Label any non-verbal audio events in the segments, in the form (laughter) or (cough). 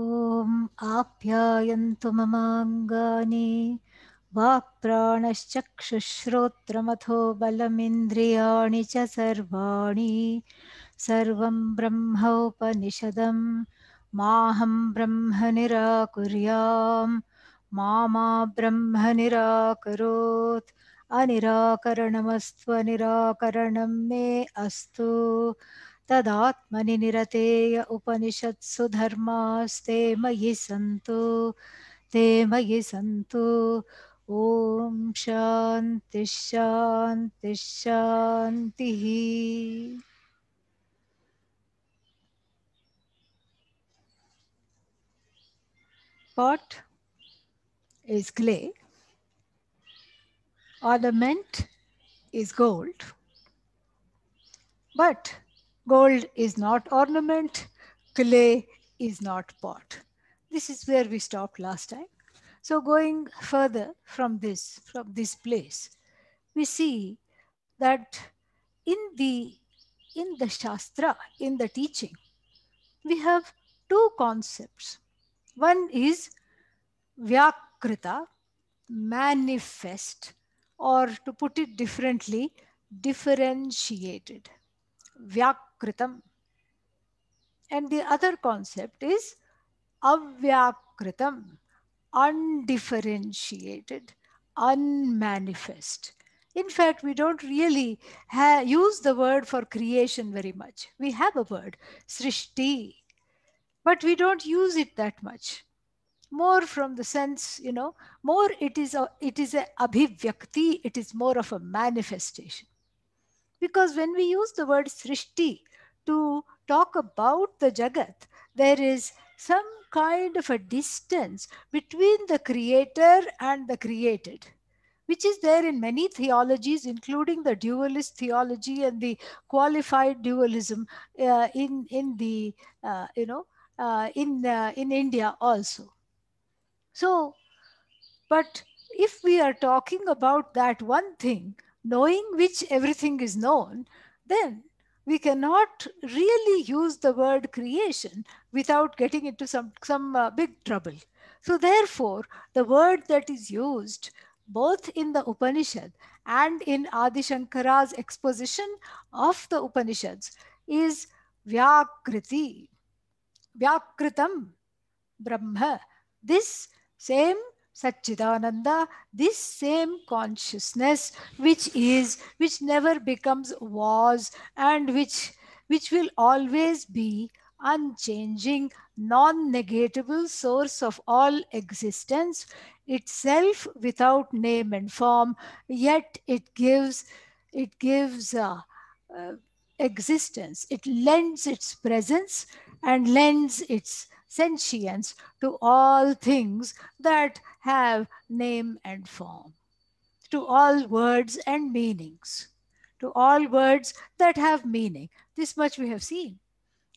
ॐ आप्यायन्तु ममाङ्गानि वाक्प्राणश्चक्षुश्रोत्रमथो बलमिन्द्रियाणि च सर्वाणि सर्वं ब्रह्मोपनिषदं माहं ब्रह्म निराकुर्यां मा मा ब्रह्म निराकरोत् अनिराकरणमस्त्वनिराकरणं मे अस्तु तदात्मनि निरतेय उपनिषत्सु धर्मास्ते मयि सन्तु ते मयि सन्तु ॐ शान्ति शान्ति शान्तिश्शान्तिश्शान्तिः pot is clay, ornament is gold, but Gold is not ornament, clay is not pot. This is where we stopped last time. So going further from this, from this place, we see that in the, in the Shastra, in the teaching, we have two concepts. One is Vyakrita, manifest, or to put it differently, differentiated. Vyakrita avakritam. And the other concept is avyakritam, undifferentiated, unmanifest. In fact, we don't really use the word for creation very much. We have a word, srishti, but we don't use it that much. More from the sense, you know, more it is a, it is a abhivyakti, it is more of a manifestation. Because when we use the word Srishti to talk about the Jagat, there is some kind of a distance between the creator and the created which is there in many theologies, including the dualist theology and the qualified dualism uh, in in the uh, you know uh, in uh, in India also. So, but if we are talking about that one thing, knowing which everything is known, then we cannot really use the word creation without getting into some, some uh, big trouble. So therefore, the word that is used both in the Upanishad and in Adi Shankara's exposition of the Upanishads is Vyakriti, Vyakritam, Brahma. This same Satchidananda, this same consciousness which is, which never becomes was and which, which will always be unchanging, non-negatable source of all existence, itself without name and form, yet it gives, it gives uh, uh, existence. It lends its presence and lends its sentience to all things that have name and form, to all words and meanings, to all words that have meaning. This much we have seen.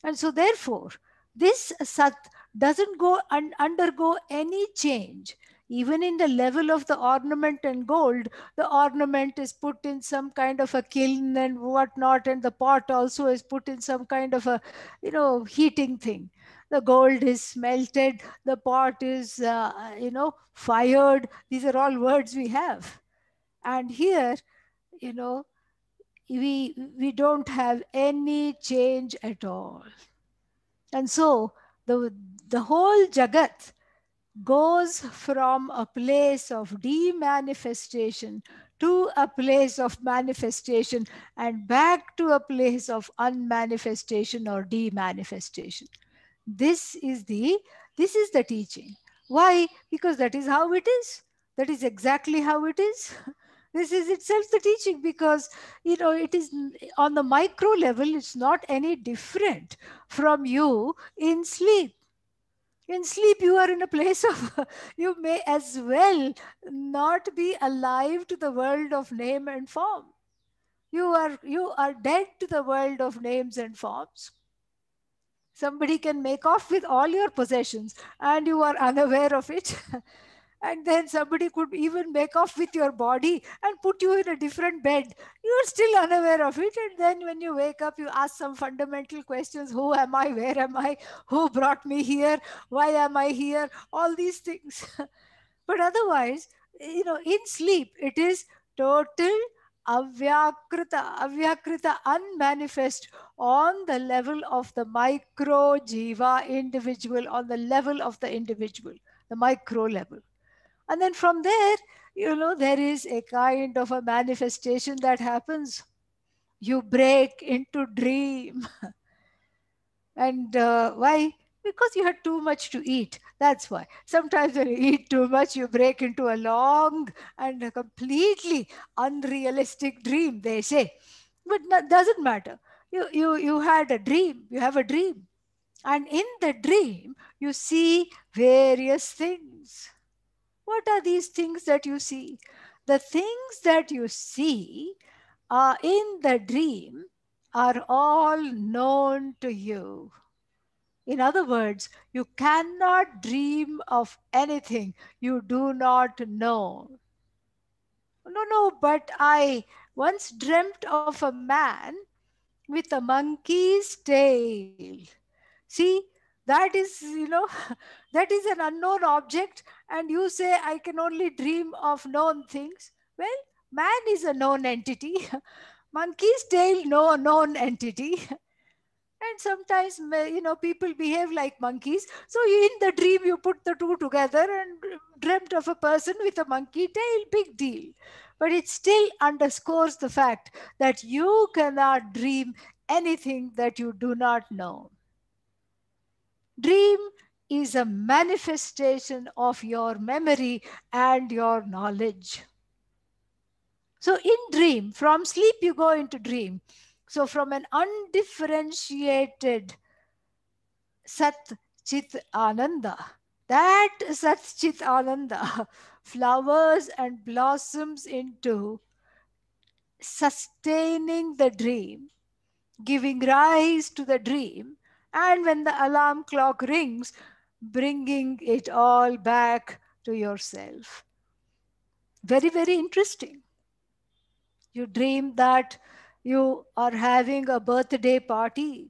And so, therefore, this sat doesn't go and undergo any change. Even in the level of the ornament and gold, the ornament is put in some kind of a kiln and whatnot, and the pot also is put in some kind of a, you know, heating thing the gold is melted, the pot is, uh, you know, fired. These are all words we have. And here, you know, we, we don't have any change at all. And so the, the whole Jagat goes from a place of de-manifestation to a place of manifestation and back to a place of unmanifestation or de-manifestation. This is the, this is the teaching. Why? Because that is how it is. That is exactly how it is. (laughs) this is itself the teaching because you know it is on the micro level it's not any different from you in sleep in sleep you are in a place of (laughs) you may as well not be alive to the world of name and form you are you are dead to the world of names and forms somebody can make off with all your possessions and you are unaware of it. (laughs) and then somebody could even make off with your body and put you in a different bed. You're still unaware of it. And then when you wake up, you ask some fundamental questions Who am I? Where am I? Who brought me here? Why am I here? All these things. (laughs) but otherwise, you know, in sleep, it is total avyakrita avyakrita unmanifest on the level of the micro jiva individual on the level of the individual the micro level and then from there you know there is a kind of a manifestation that happens you break into dream (laughs) and uh, why because you had too much to eat that's why. Sometimes when you eat too much, you break into a long and a completely unrealistic dream, they say. But doesn't matter. You, you, you had a dream, you have a dream. And in the dream, you see various things. What are these things that you see? The things that you see are uh, in the dream are all known to you. In other words, you cannot dream of anything you do not know. No, no, but I once dreamt of a man with a monkey's tail. See, that is, you know, (laughs) that is an unknown object. And you say, I can only dream of known things. Well, man is a known entity. (laughs) Monkey's tail, no known entity. (laughs) and sometimes you know people behave like monkeys so in the dream you put the two together and dreamt of a person with a monkey tail big deal but it still underscores the fact that you cannot dream anything that you do not know dream is a manifestation of your memory and your knowledge so in dream from sleep you go into dream so from an undifferentiated Sat Chit Ananda, that Sat Chit Ananda (laughs) flowers and blossoms into sustaining the dream, giving rise to the dream, and when the alarm clock rings, bringing it all back to yourself. Very, very interesting. You dream that you are having a birthday party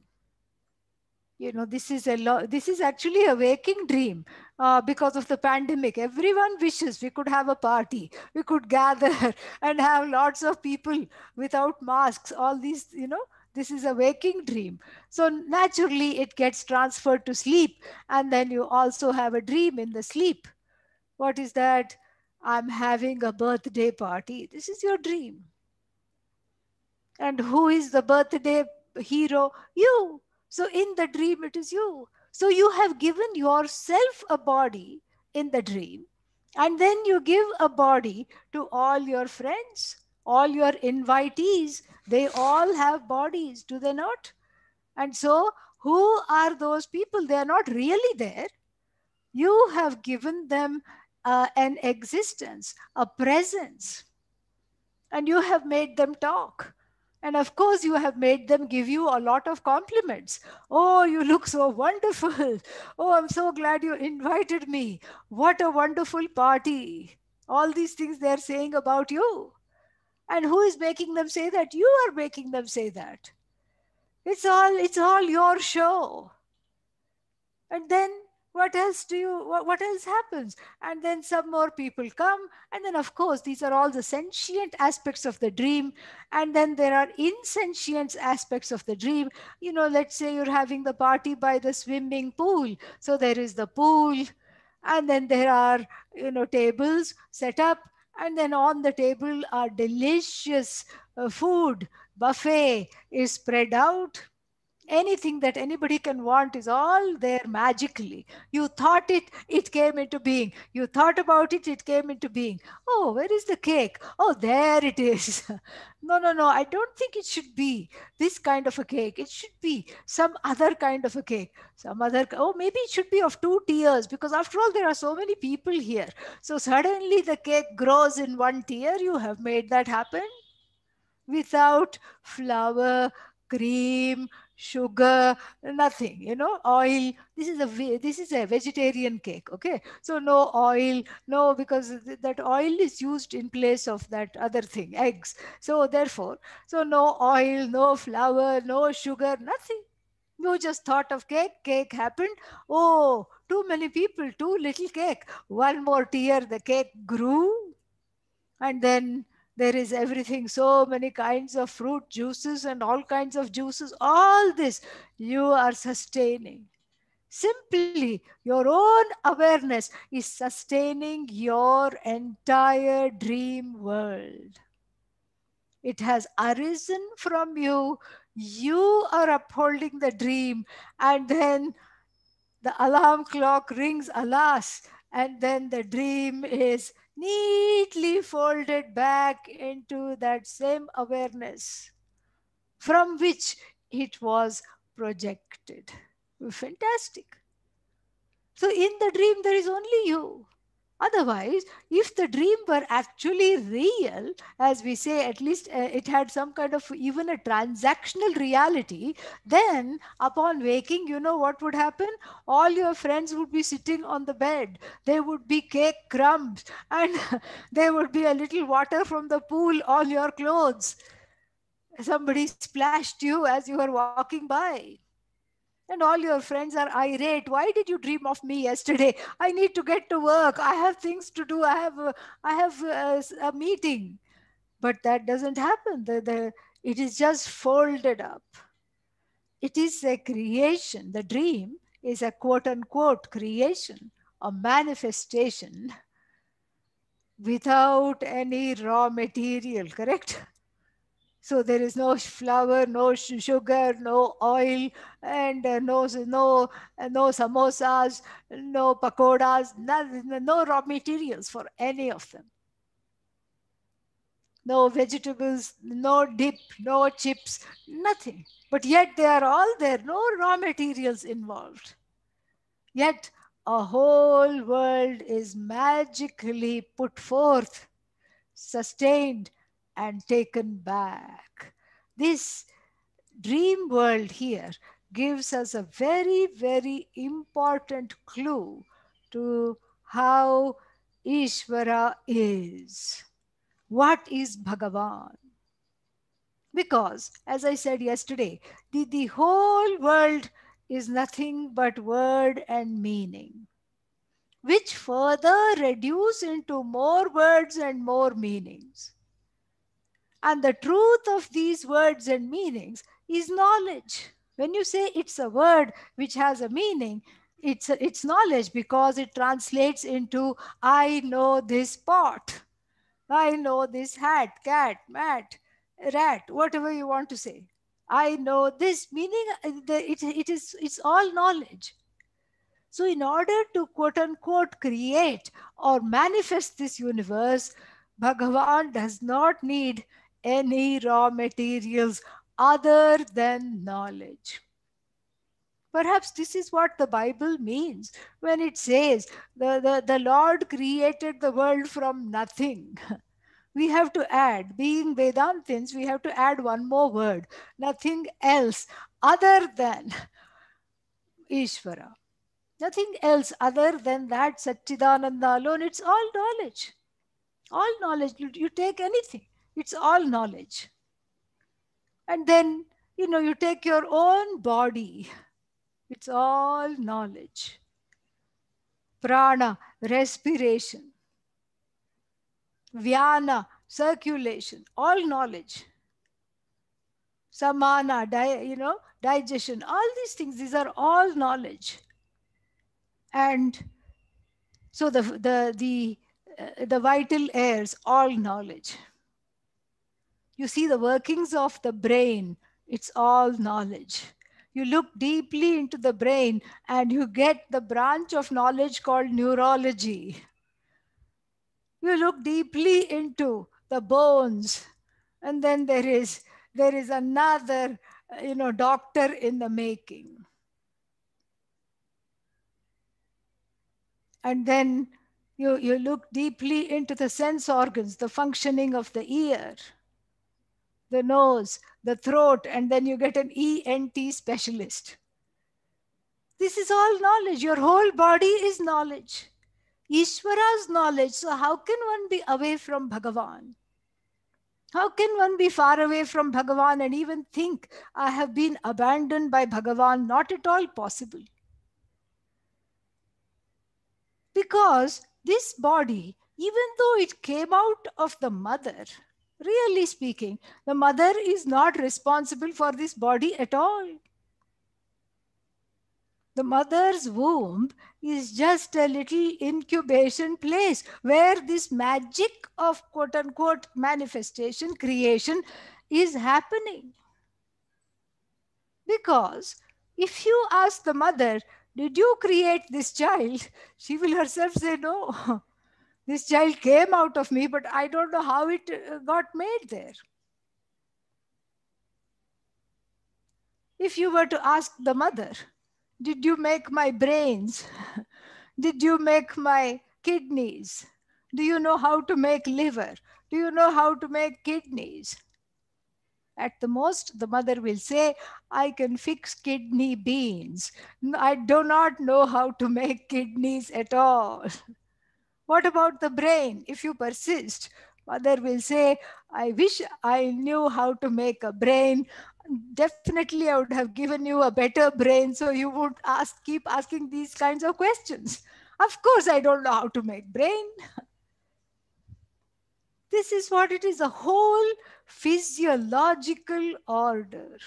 you know this is a lo- this is actually a waking dream uh, because of the pandemic everyone wishes we could have a party we could (laughs) gather and have lots of people without masks all these you know this is a waking dream so naturally it gets transferred to sleep and then you also have a dream in the sleep what is that i'm having a birthday party this is your dream and who is the birthday hero? You. So in the dream, it is you. So you have given yourself a body in the dream. And then you give a body to all your friends, all your invitees. They all have bodies, do they not? And so who are those people? They are not really there. You have given them uh, an existence, a presence, and you have made them talk and of course, you have made them give you a lot of compliments. Oh, you look so wonderful. (laughs) Oh, I'm so glad you invited me. What a wonderful party. All these things they're saying about you. And who is making them say that? You are making them say that. It's all, it's all your show. And then what else do you what, else happens and then some more people come and then of course these are all the sentient aspects of the dream and then there are insentient aspects of the dream you know let's say you're having the party by the swimming pool so there is the pool and then there are you know tables set up and then on the table are delicious uh, food buffet is spread out anything that anybody can want is all there magically. You thought it, it came into being. You thought about it, it came into being. Oh, where is the cake? Oh, there it is. (laughs) no, no, no. I don't think it should be this kind of a cake. It should be some other kind of a cake. Some other, oh, maybe it should be of two tiers because after all, there are so many people here. So suddenly the cake grows in one tier. You have made that happen without flour, cream, sugar, nothing, you know, oil. This is a this is a vegetarian cake, okay? So no oil, no, because th that oil is used in place of that other thing, eggs. So therefore, so no oil, no flour, no sugar, nothing. You just thought of cake, cake happened. Oh, too many people, too little cake. One more tear, the cake grew. And then there is everything so many kinds of fruit juices and all kinds of juices all this you are sustaining simply your own awareness is sustaining your entire dream world it has arisen from you you are upholding the dream and then the alarm clock rings alas and then the dream is neatly folded back into that same awareness from which it was projected. Fantastic. So in the dream, there is only you. Otherwise, if the dream were actually real, as we say, at least uh, it had some kind of even a transactional reality, then upon waking, you know what would happen? All your friends would be sitting on the bed. There would be cake crumbs (laughs) and there would be a little water from the pool on your clothes. Somebody splashed you as you were walking by and all your friends are irate why did you dream of me yesterday i need to get to work i have things to do i have a, uh, I have a, uh, a meeting but that doesn't happen the, the, it is just folded up it is a creation the dream is a quote unquote creation a manifestation without any raw material correct so there is no flour, no sugar, no oil, and uh, no no uh, no samosas, no pakoras, none, no raw materials for any of them. No vegetables, no dip, no chips, nothing. But yet they are all there, no raw materials involved. Yet a whole world is magically put forth, sustained, and taken back. This dream world here gives us a very, very important clue to how Ishvara is. What is Bhagavan? Because, as I said yesterday, the, the whole world is nothing but word and meaning, which further reduce into more words and more meanings. And the truth of these words and meanings is knowledge. When you say it's a word which has a meaning, it's, a, it's knowledge because it translates into I know this pot, I know this hat, cat, mat, rat, whatever you want to say. I know this, meaning uh, it, it is, it's all knowledge. So in order to quote unquote create or manifest this universe, Bhagavan does not need any raw materials other than knowledge. Perhaps this is what the Bible means when it says the, the, the Lord created the world from nothing. (laughs) We have to add, being Vedantins, we have to add one more word, nothing else other than (laughs) Ishvara. Nothing else other than that Satchidananda alone. It's all knowledge. All knowledge. You take anything it's all knowledge. And then, you know, you take your own body. It's all knowledge. Prana, respiration. Vyana, circulation, all knowledge. Samana, di- you know, digestion, all these things, these are all knowledge. And so the, the, the, uh, the vital airs, all knowledge. You see the workings of the brain. It's all knowledge. You look deeply into the brain and you get the branch of knowledge called neurology. You look deeply into the bones and then there is, there is another you know, doctor in the making. And then you, you look deeply into the sense organs, the functioning of the ear the nose, the throat, and then you get an ENT specialist. This is all knowledge. Your whole body is knowledge. Ishvara's knowledge. So, how can one be away from Bhagavan? How can one be far away from Bhagavan and even think I have been abandoned by Bhagavan? Not at all possible. Because this body, even though it came out of the mother, Really speaking, the mother is not responsible for this body at all. The mother's womb is just a little incubation place where this magic of quote unquote manifestation, creation is happening. Because if you ask the mother, Did you create this child? (laughs) she will herself say no. (laughs) This child came out of me, but I don't know how it uh, got made there. If you were to ask the mother, did you make my brains? (laughs) did you make my kidneys? Do you know how to make liver? Do you know how to make kidneys? At the most, the mother will say, I can fix kidney beans. I do not know how to make kidneys at all. (laughs) What about the brain? If you persist, mother will say, I wish I knew how to make a brain. Definitely, I would have given you a better brain so you would ask, keep asking these kinds of questions. Of course, I don't know how to make brain. This is what it is, a whole physiological order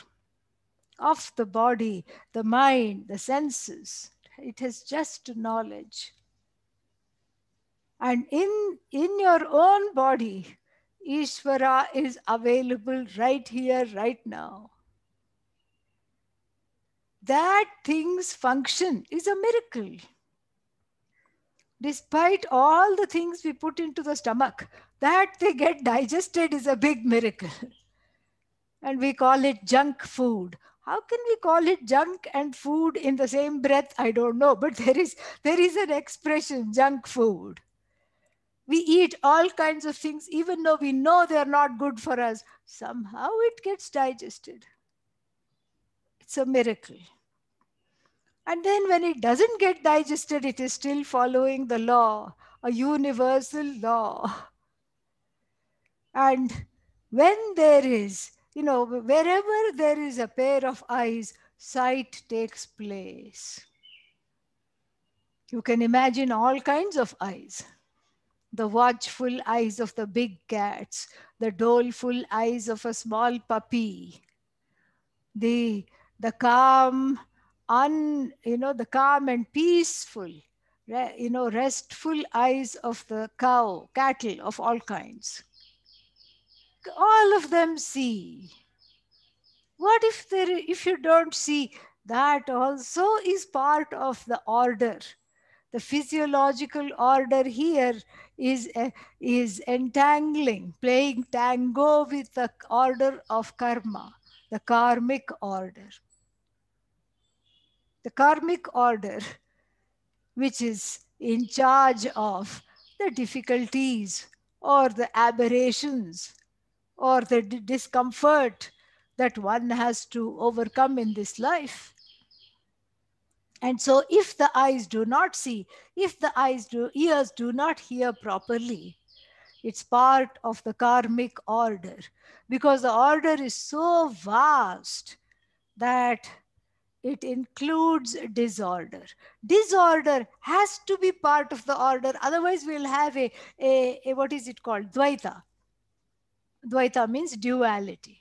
of the body, the mind, the senses. It has just knowledge. And in, in your own body, Ishvara is available right here, right now. That things function is a miracle. Despite all the things we put into the stomach, that they get digested is a big miracle. (laughs) and we call it junk food. How can we call it junk and food in the same breath? I don't know, but there is, there is an expression, junk food we eat all kinds of things, even though we know they're not good for us. Somehow it gets digested. It's a miracle. And then when it doesn't get digested, it is still following the law, a universal law. And when there is, you know, wherever there is a pair of eyes, sight takes place. You can imagine all kinds of eyes the watchful eyes of the big cats, the doleful eyes of a small puppy, the, the calm, un, you know, the calm and peaceful, you know, restful eyes of the cow, cattle of all kinds. All of them see. What if, there, if you don't see? That also is part of the order the physiological order here is, uh, is entangling, playing tango with the order of karma, the karmic order. The karmic order, which is in charge of the difficulties or the aberrations or the discomfort that one has to overcome in this life. And so if the eyes do not see, if the eyes do, ears do not hear properly, it's part of the karmic order because the order is so vast that it includes disorder. Disorder has to be part of the order. Otherwise we'll have a, a, a what is it called? Dvaita. Dvaita means duality.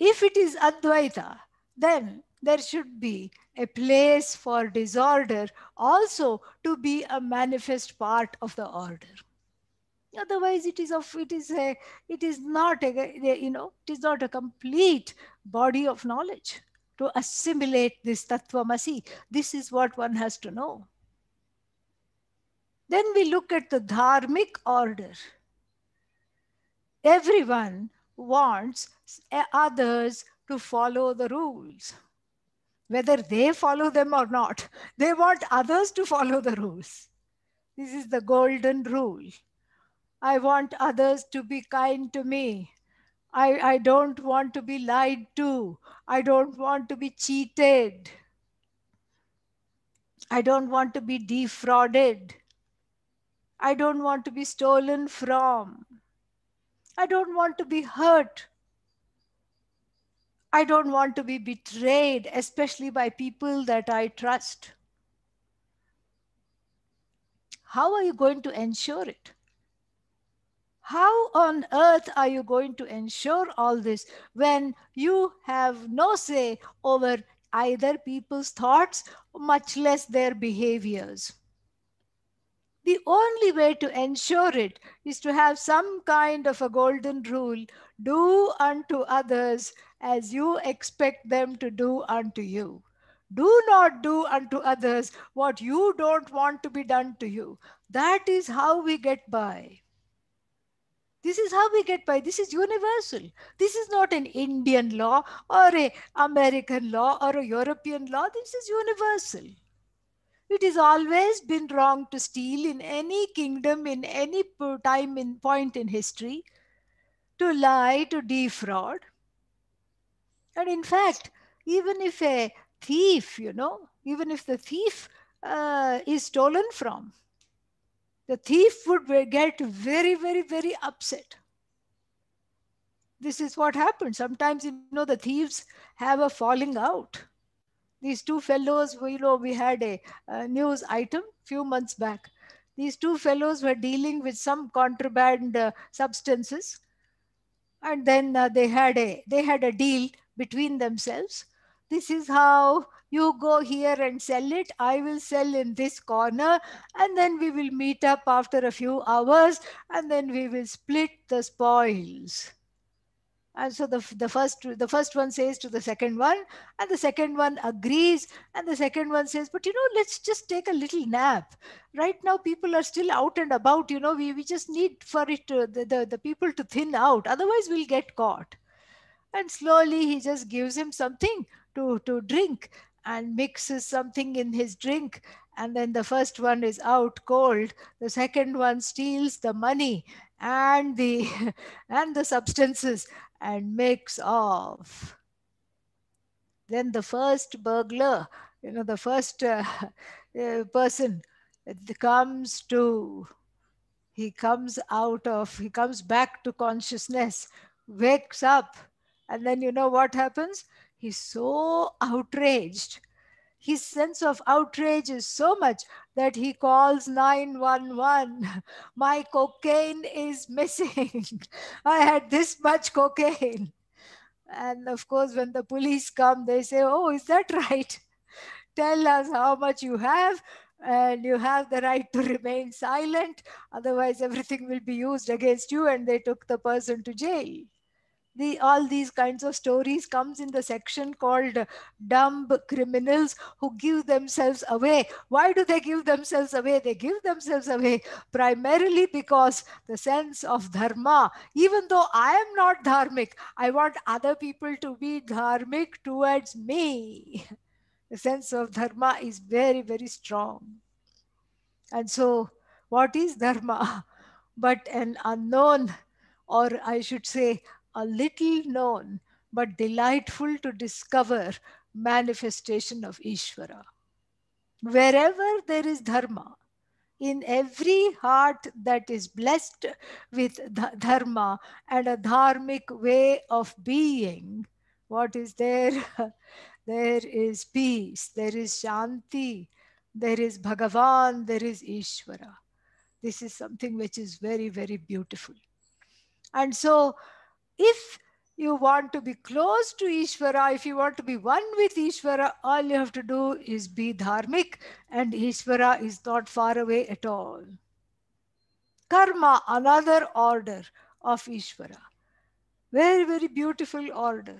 If it is Advaita, then there should be a place for disorder also to be a manifest part of the order. Otherwise, it is of it is a it is not a you know it is not a complete body of knowledge to assimilate this tatvamasi. This is what one has to know. Then we look at the dharmic order. Everyone wants others to follow the rules whether they follow them or not. They want others to follow the rules. This is the golden rule. I want others to be kind to me. I, I don't want to be lied to. I don't want to be cheated. I don't want to be defrauded. I don't want to be stolen from. I don't want to be hurt. I don't want to be betrayed, especially by people that I trust. How are you going to ensure it? How on earth are you going to ensure all this when you have no say over either people's thoughts, much less their behaviors? The only way to ensure it is to have some kind of a golden rule do unto others as you expect them to do unto you. Do not do unto others what you don't want to be done to you. That is how we get by. This is how we get by. This is universal. This is not an Indian law or a American law or a European law. This is universal. It has always been wrong to steal in any kingdom, in any time in point in history, to lie, to defraud and in fact, even if a thief, you know, even if the thief uh, is stolen from, the thief would get very, very, very upset. This is what happens. Sometimes, you know, the thieves have a falling out. These two fellows, you know, we had a, a news item few months back. These two fellows were dealing with some contraband uh, substances, and then uh, they had a they had a deal between themselves. This is how you go here and sell it. I will sell in this corner. And then we will meet up after a few hours and then we will split the spoils. And so the, the, first, the first one says to the second one, and the second one agrees, and the second one says, but you know, let's just take a little nap. Right now, people are still out and about, you know, we, we just need for it, to, the, the, the people to thin out, otherwise we'll get caught and slowly he just gives him something to, to drink and mixes something in his drink. And then the first one is out cold. The second one steals the money and the (laughs) and the substances and makes off. Then the first burglar, you know, the first uh, (laughs) uh, person comes to, he comes out of, he comes back to consciousness, wakes up and then you know what happens? He's so outraged. His sense of outrage is so much that he calls 911. (laughs) My cocaine is missing. (laughs) I had this much cocaine. And of course, when the police come, they say, Oh, is that right? (laughs) Tell us how much you have, and you have the right to remain silent. Otherwise, everything will be used against you. And they took the person to jail the all these kinds of stories comes in the section called dumb criminals who give themselves away why do they give themselves away they give themselves away primarily because the sense of dharma even though i am not dharmic i want other people to be dharmic towards me (laughs) the sense of dharma is very very strong and so what is dharma (laughs) but an unknown or i should say are little known but delightful to discover manifestation of Ishvara. Wherever there is Dharma, in every heart that is blessed with Dharma and a dharmic way of being, what is there? (laughs) there is peace, there is Shanti, there is Bhagavan, there is Ishvara. This is something which is very, very beautiful. And so if you want to be close to Ishvara, if you want to be one with Ishvara, all you have to do is be dharmic, and Ishvara is not far away at all. Karma, another order of Ishvara. Very, very beautiful order.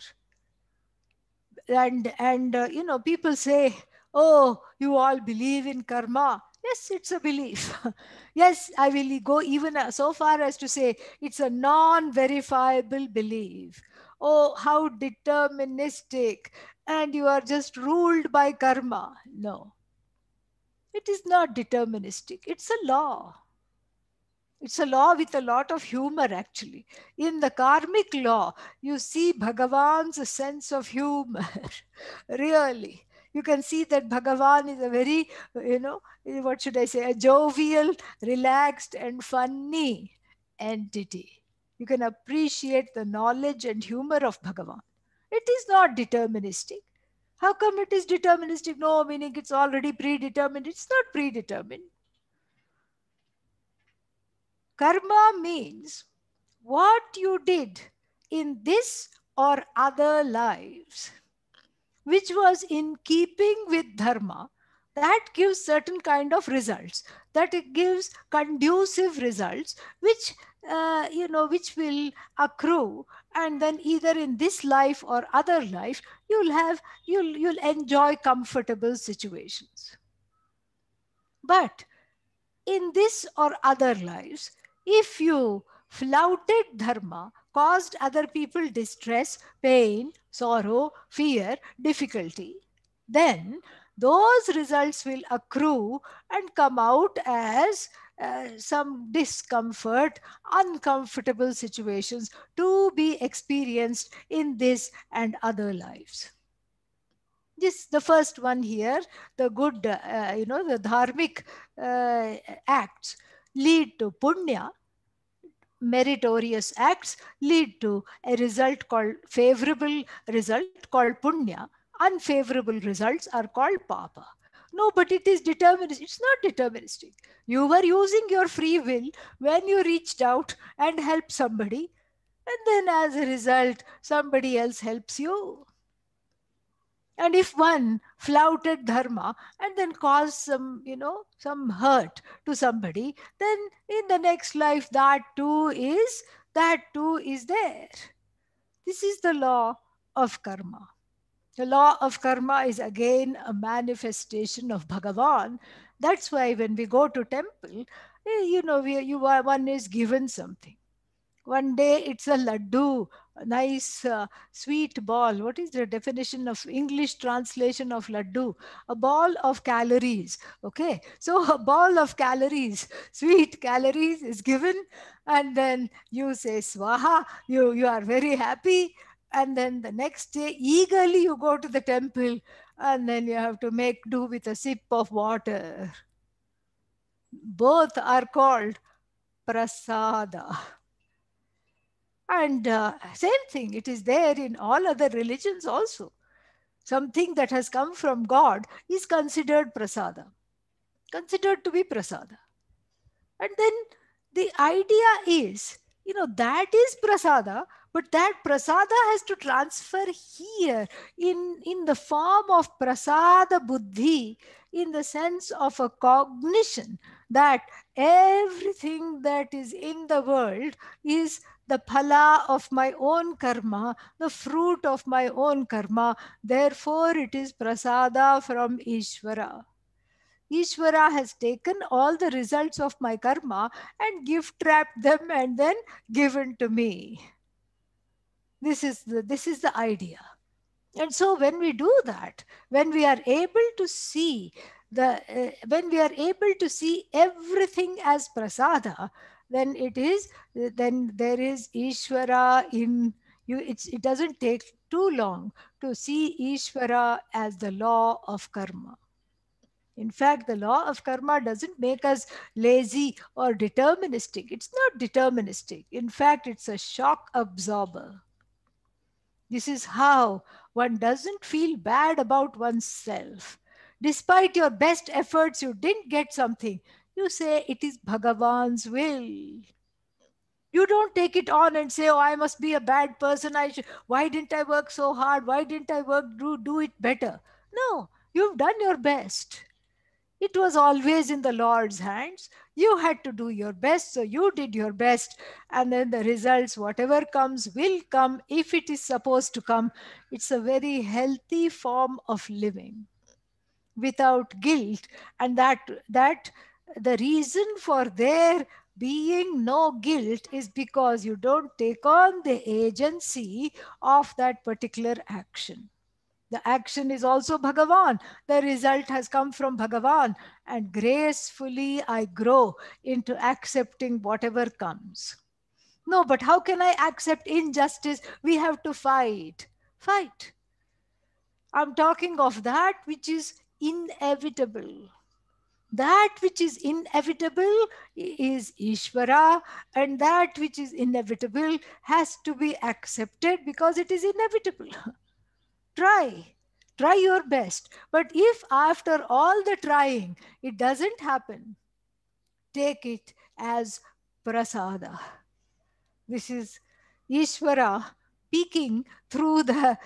And, and uh, you know, people say, oh, you all believe in karma. Yes, it's a belief. (laughs) yes, I will go even uh, so far as to say it's a non verifiable belief. Oh, how deterministic, and you are just ruled by karma. No, it is not deterministic, it's a law. It's a law with a lot of humor, actually. In the karmic law, you see Bhagavan's sense of humor, (laughs) really you can see that Bhagavan is a very, you know, what should I say, a jovial, relaxed, and funny entity. You can appreciate the knowledge and humor of Bhagavan. It is not deterministic. How come it is deterministic? No, meaning it's already predetermined. It's not predetermined. Karma means what you did in this or other lives which was in keeping with dharma that gives certain kind of results that it gives conducive results which uh, you know which will accrue and then either in this life or other life you'll have you'll you'll enjoy comfortable situations but in this or other lives if you flouted dharma caused other people distress, pain, sorrow, fear, difficulty. Then those results will accrue and come out as uh, some discomfort, uncomfortable situations to be experienced in this and other lives. This the first one here, the good, uh, you know, the dharmic uh, acts lead to punya, meritorious acts lead to a result called favorable result called punya. Unfavorable results are called papa. No, but it is deterministic. It's not deterministic. You were using your free will when you reached out and helped somebody. And then as a result, somebody else helps you. And if one flouted dharma and then caused some, you know, some hurt to somebody, then in the next life, that too is, that too is there. This is the law of karma. The law of karma is again a manifestation of Bhagavan. That's why when we go to temple, eh, you know, we, you are, one is given something. One day it's a laddu, a nice uh, sweet ball. What is the definition of English translation of laddu? A ball of calories. Okay, so a ball of calories, sweet calories is given, and then you say swaha. You you are very happy, and then the next day eagerly you go to the temple, and then you have to make do with a sip of water. Both are called prasada. And uh, same thing, it is there in all other religions also. Something that has come from God is considered prasada, considered to be prasada. And then the idea is, you know, that is prasada, but that prasada has to transfer here in, in the form of prasada buddhi, in the sense of a cognition that everything that is in the world is the phala of my own karma, the fruit of my own karma. Therefore, it is prasada from Ishvara. Ishvara has taken all the results of my karma and gift wrapped them and then given to me. This is the, this is the idea. And so when we do that, when we are able to see the, uh, when we are able to see everything as prasada, then it is, then there is Ishvara in you. it doesn't take too long to see Ishvara as the law of karma. In fact, the law of karma doesn't make us lazy or deterministic. It's not deterministic. In fact, it's a shock absorber. This is how one doesn't feel bad about oneself. Despite your best efforts, you didn't get something. You say it is Bhagavan's will. You don't take it on and say, "Oh, I must be a bad person. I should, why didn't I work so hard? Why didn't I work do do it better?" No, you've done your best. It was always in the Lord's hands. You had to do your best, so you did your best. And then the results, whatever comes, will come if it is supposed to come. It's a very healthy form of living without guilt. And that, that the reason for their being no guilt is because you don't take on the agency of that particular action. The action is also Bhagavan. The result has come from Bhagavan. And gracefully I grow into accepting whatever comes. No, but how can I accept injustice? We have to fight. Fight. I'm talking of that which is inevitable. That which is inevitable is Ishvara, and that which is inevitable has to be accepted because it is inevitable. (laughs) try try your best but if after all the trying it doesn't happen take it as prasada this is ishvara peeking through the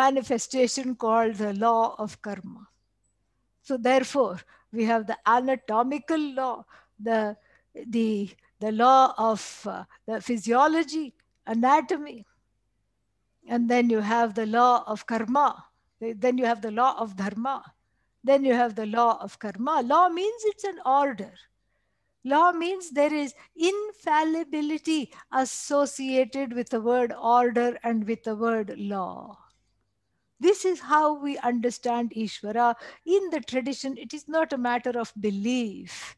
manifestation called the law of karma so therefore we have the anatomical law the the the law of uh, the physiology anatomy and then you have the law of karma. Then you have the law of dharma. Then you have the law of karma. Law means it's an order. Law means there is infallibility associated with the word order and with the word law. This is how we understand Ishvara. In the tradition, it is not a matter of belief.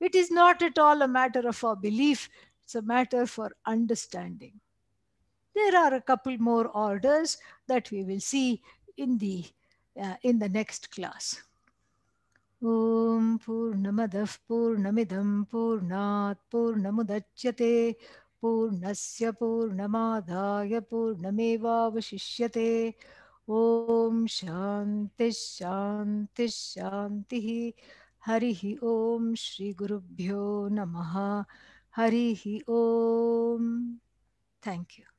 It is not at all a matter of our belief. It's a matter for understanding. There are a couple more orders that we will see in the, uh, in the next class. Om Purnamadav Purnamidam Purnat Purnamudachyate Purnasya Purnamadhaya Purnamevavashishyate Om Shanti Shanti Shanti Harihi Om Shri Gurubhyo Namaha Harihi Om Thank you.